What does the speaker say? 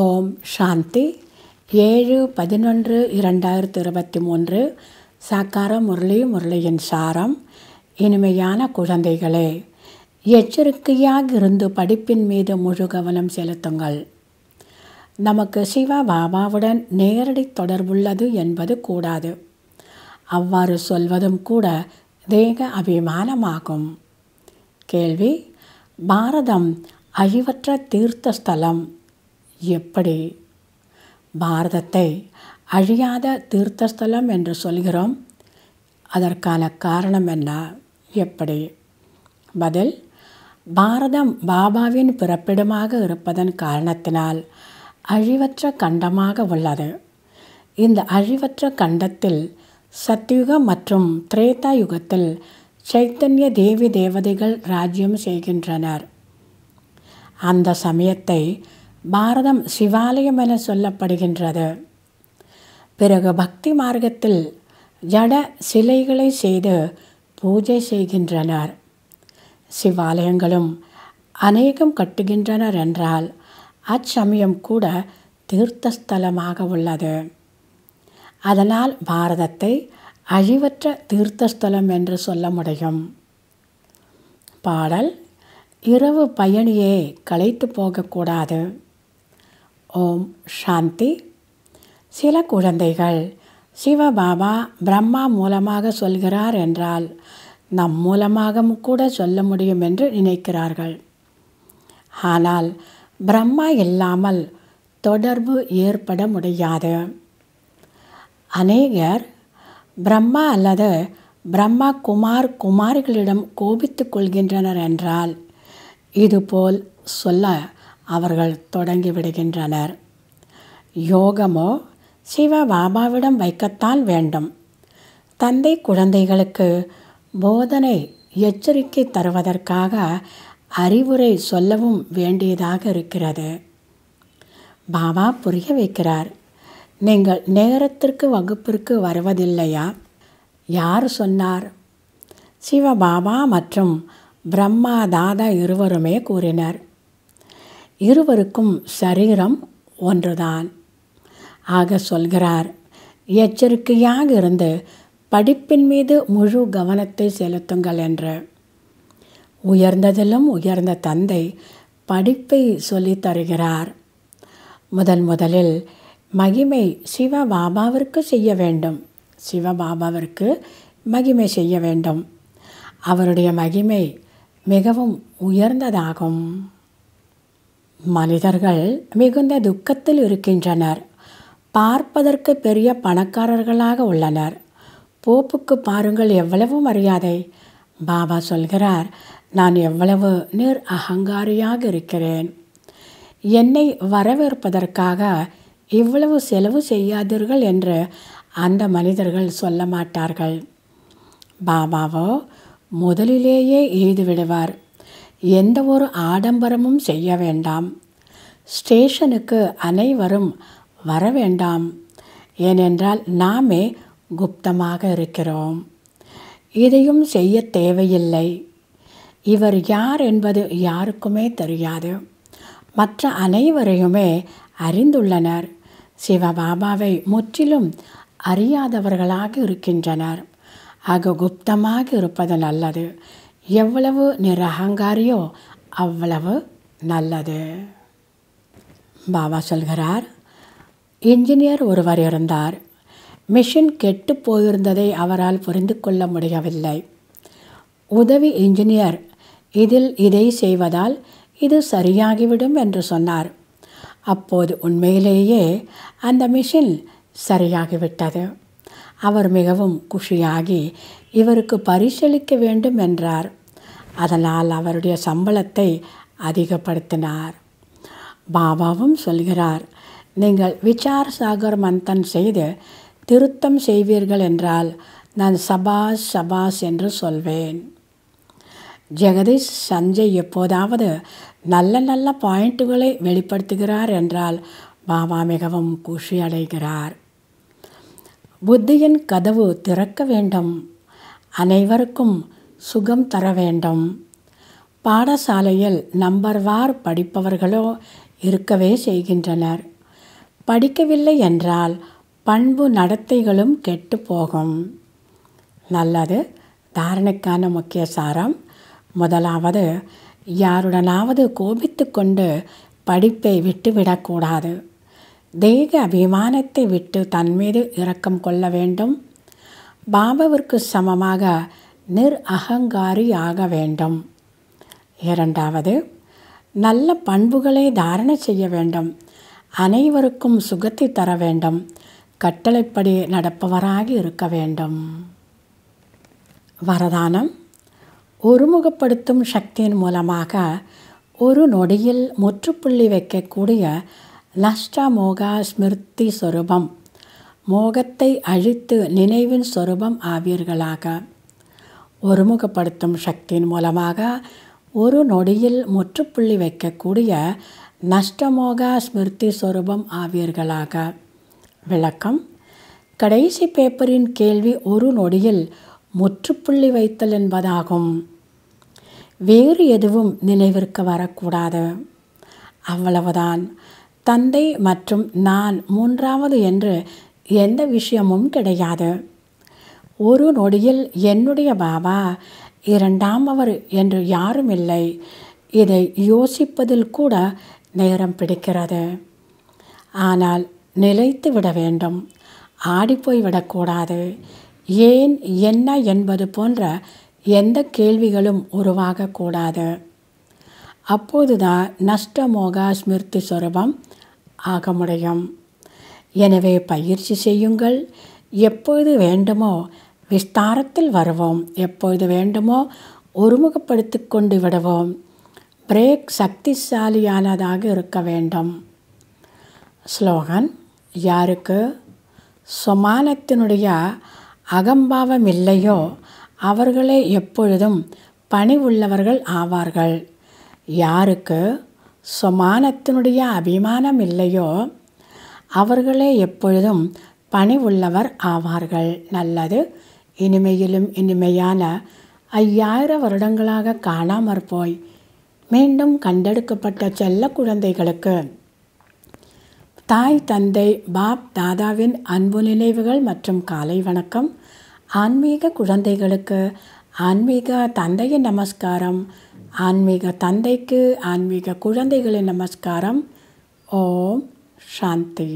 ஓம் சாந்தி ஏழு பதினொன்று இரண்டாயிரத்தி இருபத்தி மூன்று சாக்கார முரளி முரளியின் சாரம் இனிமையான குழந்தைகளே எச்சரிக்கையாக இருந்து படிப்பின் மீது முழு கவனம் செலுத்துங்கள் நமக்கு சிவா பாபாவுடன் நேரடி தொடர்புள்ளது என்பது கூடாது அவ்வாறு சொல்வதும் கூட தேக அபிமானமாகும் கேள்வி பாரதம் அழிவற்ற தீர்த்த ஸ்தலம் எப்படி பாரதத்தை அழியாத தீர்த்தஸ்தலம் என்று சொல்கிறோம் அதற்கான காரணம் என்ன எப்படி பதில் பாரதம் பாபாவின் பிறப்பிடமாக இருப்பதன் காரணத்தினால் அழிவற்ற கண்டமாக உள்ளது இந்த அழிவற்ற கண்டத்தில் சத்யுகம் மற்றும் திரேதா யுகத்தில் சைத்தன்ய தேவி தேவதைகள் ராஜ்யம் செய்கின்றனர் அந்த சமயத்தை பாரதம் சிவாலயம் என சொல்லப்படுகின்றது பிறகு பக்தி மார்க்கத்தில் ஜட சிலைகளை செய்து பூஜை செய்கின்றனர் சிவாலயங்களும் அநேகம் கட்டுகின்றனர் என்றால் அச்சமயம் கூட தீர்த்தஸ்தலமாக உள்ளது அதனால் பாரதத்தை அழிவற்ற தீர்த்தஸ்தலம் என்று சொல்ல முடியும் பாடல் இரவு பயணியே களைத்து போகக்கூடாது ஓம் சாந்தி சில குழந்தைகள் சிவபாபா பிரம்மா மூலமாக சொல்கிறார் என்றால் நம் மூலமாகவும் கூட சொல்ல முடியும் என்று நினைக்கிறார்கள் ஆனால் பிரம்மா இல்லாமல் தொடர்பு ஏற்பட முடியாது அநேகர் பிரம்மா அல்லது பிரம்மா குமார் குமாரிகளிடம் கோபித்துக் கொள்கின்றனர் என்றால் இதுபோல் சொல்ல அவர்கள் தொடங்கிவிடுகின்றனர் யோகமோ சிவ பாபாவிடம் வைக்கத்தான் வேண்டும் தந்தை குழந்தைகளுக்கு போதனை எச்சரிக்கை தருவதற்காக அறிவுரை சொல்லவும் வேண்டியதாக இருக்கிறது பாபா புரிய வைக்கிறார் நீங்கள் நேரத்திற்கு வகுப்பிற்கு வருவதில்லையா யார் சொன்னார் சிவபாபா மற்றும் பிரம்மா தாதா இருவருமே கூறினர் இருவருக்கும் சரீரம் ஒன்றுதான் ஆக சொல்கிறார் எச்சரிக்கையாக இருந்து படிப்பின் மீது முழு கவனத்தை செலுத்துங்கள் என்று உயர்ந்ததிலும் உயர்ந்த தந்தை படிப்பை சொல்லித் தருகிறார் முதன் முதலில் மகிமை சிவ பாபாவிற்கு செய்ய வேண்டும் சிவ பாபாவிற்கு மகிமை செய்ய வேண்டும் அவருடைய மகிமை மிகவும் உயர்ந்ததாகும் மனிதர்கள் மிகுந்த துக்கத்தில் இருக்கின்றனர் பார்ப்பதற்கு பெரிய பணக்காரர்களாக உள்ளனர் போப்புக்கு பாருங்கள் எவ்வளவு மரியாதை பாபா சொல்கிறார் நான் எவ்வளவு நிர் அகங்காரியாக இருக்கிறேன் என்னை வரவேற்பதற்காக இவ்வளவு செலவு செய்யாதீர்கள் என்று அந்த மனிதர்கள் சொல்ல மாட்டார்கள் பாபாவோ முதலிலேயே எய்துவிடுவார் விடுவார் எந்த ஒரு ஆடம்பரமும் செய்ய வேண்டாம் ஸ்டேஷனுக்கு அனைவரும் வர வேண்டாம் ஏனென்றால் நாமே குப்தமாக இருக்கிறோம் இதையும் செய்ய தேவையில்லை இவர் யார் என்பது யாருக்குமே தெரியாது மற்ற அனைவரையுமே அறிந்துள்ளனர் சிவபாபாவை முற்றிலும் அறியாதவர்களாக இருக்கின்றனர் ஆக குப்தமாக இருப்பது நல்லது எவ்வளவு நிரகங்காரியோ அவ்வளவு நல்லது பாபா சொல்கிறார் இன்ஜினியர் ஒருவர் இருந்தார் மிஷின் கெட்டு போயிருந்ததை அவரால் புரிந்து கொள்ள முடியவில்லை உதவி இன்ஜினியர் இதில் இதை செய்வதால் இது சரியாகிவிடும் என்று சொன்னார் அப்போது உண்மையிலேயே அந்த மிஷின் சரியாகிவிட்டது அவர் மிகவும் குஷியாகி இவருக்கு பரிசளிக்க வேண்டும் என்றார் அதனால் அவருடைய சம்பளத்தை அதிகப்படுத்தினார் பாபாவும் சொல்கிறார் நீங்கள் விசார் சாகர் மந்தன் செய்து திருத்தம் செய்வீர்கள் என்றால் நான் சபாஸ் சபாஸ் என்று சொல்வேன் ஜெகதீஷ் சஞ்சய் எப்போதாவது நல்ல நல்ல பாயிண்ட்டுகளை வெளிப்படுத்துகிறார் என்றால் பாபா மிகவும் குஷி அடைகிறார் புத்தியின் கதவு திறக்க வேண்டும் அனைவருக்கும் சுகம் தர வேண்டும் பாடசாலையில் நம்பர் வார் படிப்பவர்களோ இருக்கவே செய்கின்றனர் படிக்கவில்லை என்றால் பண்பு நடத்தைகளும் கெட்டு போகும் நல்லது தாரணைக்கான முக்கிய சாரம் முதலாவது யாருடனாவது கோபித்து கொண்டு படிப்பை விட்டுவிடக்கூடாது தெய்வ அபிமானத்தை விட்டு தன் மீது இரக்கம் கொள்ள வேண்டும் பாபாவிற்கு சமமாக நிர் அகங்காரி ஆக வேண்டும் இரண்டாவது நல்ல பண்புகளை தாரணை செய்ய வேண்டும் அனைவருக்கும் சுகத்தை தர வேண்டும் கட்டளைப்படி நடப்பவராக இருக்க வேண்டும் வரதானம் ஒருமுகப்படுத்தும் சக்தியின் மூலமாக ஒரு நொடியில் முற்றுப்புள்ளி வைக்கக்கூடிய நஷ்ட மோகா ஸ்மிருதி சொரூபம் மோகத்தை அழித்து நினைவின் சொரூபம் ஆவீர்களாக ஒருமுகப்படுத்தும் சக்தியின் மூலமாக ஒரு நொடியில் முற்றுப்புள்ளி வைக்கக்கூடிய நஷ்டமோக ஸ்மிருதி சொரூபம் ஆவீர்களாக விளக்கம் கடைசி பேப்பரின் கேள்வி ஒரு நொடியில் முற்றுப்புள்ளி வைத்தல் என்பதாகும் வேறு எதுவும் நினைவிற்கு வரக்கூடாது அவ்வளவுதான் தந்தை மற்றும் நான் மூன்றாவது என்று எந்த விஷயமும் கிடையாது ஒரு நொடியில் என்னுடைய பாபா இரண்டாம் அவர் என்று யாரும் இல்லை இதை யோசிப்பதில் கூட நேரம் பிடிக்கிறது ஆனால் நிலைத்து விட வேண்டும் ஆடிப்போய் விடக்கூடாது ஏன் என்ன என்பது போன்ற எந்த கேள்விகளும் உருவாகக்கூடாது அப்போதுதான் நஷ்டமோகா ஸ்மிருதி சுரபம் ஆக முடியும் எனவே பயிற்சி செய்யுங்கள் எப்பொழுது வேண்டுமோ விஸ்தாரத்தில் வருவோம் எப்பொழுது வேண்டுமோ ஒருமுகப்படுத்தி கொண்டு விடுவோம் பிரேக் சக்திசாலியானதாக இருக்க வேண்டும் ஸ்லோகன் யாருக்கு சுமானத்தினுடைய அகம்பாவம் இல்லையோ அவர்களே எப்பொழுதும் பணி உள்ளவர்கள் ஆவார்கள் யாருக்கு சமானத்தினுடைய அபிமானம் இல்லையோ அவர்களே எப்பொழுதும் பணிவுள்ளவர் ஆவார்கள் நல்லது இனிமையிலும் இனிமையான ஐயாயிரம் வருடங்களாக காணாமற் போய் மீண்டும் கண்டெடுக்கப்பட்ட செல்ல குழந்தைகளுக்கு தாய் தந்தை பாப் தாதாவின் அன்பு நினைவுகள் மற்றும் காலை வணக்கம் ஆன்மீக குழந்தைகளுக்கு ஆன்மீக தந்தையின் நமஸ்காரம் ஆன்மீக தந்தைக்கு ஆன்மீக குழந்தைகளின் நமஸ்காரம் ஓம் சாந்தி